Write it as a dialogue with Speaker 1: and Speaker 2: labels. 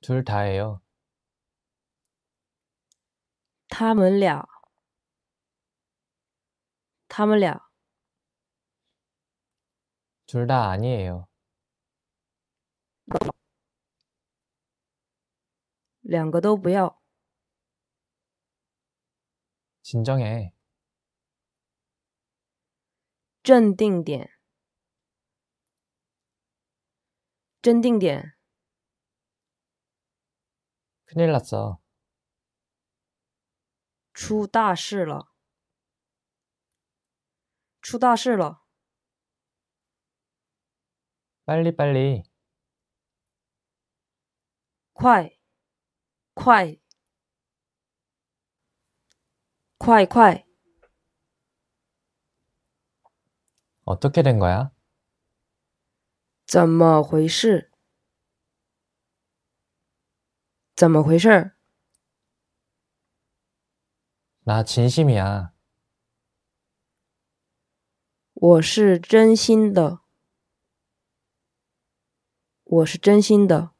Speaker 1: 둘 다예요. 他们俩，他们俩，둘 다 아니에요. 两个都不要， 진정해. 镇定点，镇定点， 큰일 났어. 出大事了！出大事了！ 빨리 빨리 快，快，快快！ 어떻게 된 거야? 怎么回事？怎么回事？我真心呀，我是真心的，我是真心的。